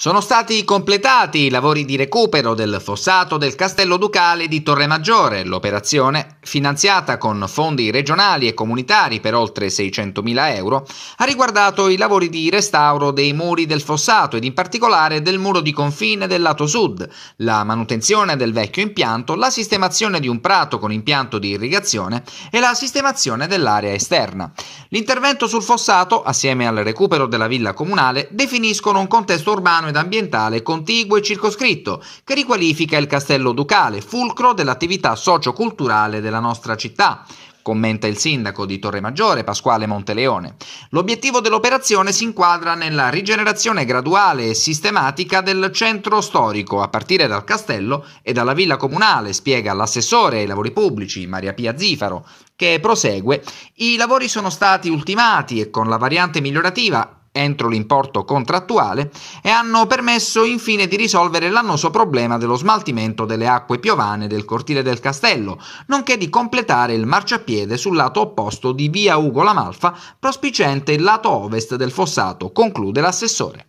Sono stati completati i lavori di recupero del fossato del Castello Ducale di Torremaggiore. L'operazione, finanziata con fondi regionali e comunitari per oltre 600.000 euro, ha riguardato i lavori di restauro dei muri del fossato ed in particolare del muro di confine del lato sud, la manutenzione del vecchio impianto, la sistemazione di un prato con impianto di irrigazione e la sistemazione dell'area esterna. L'intervento sul fossato, assieme al recupero della villa comunale, definiscono un contesto urbano ed ambientale contiguo e circoscritto, che riqualifica il castello ducale, fulcro dell'attività socio-culturale della nostra città commenta il sindaco di Torre Maggiore, Pasquale Monteleone. L'obiettivo dell'operazione si inquadra nella rigenerazione graduale e sistematica del centro storico, a partire dal castello e dalla villa comunale, spiega l'assessore ai lavori pubblici Maria Pia Zifaro, che prosegue. I lavori sono stati ultimati e con la variante migliorativa entro l'importo contrattuale e hanno permesso infine di risolvere l'annoso problema dello smaltimento delle acque piovane del cortile del castello, nonché di completare il marciapiede sul lato opposto di via Ugo Lamalfa, prospicente il lato ovest del fossato, conclude l'assessore.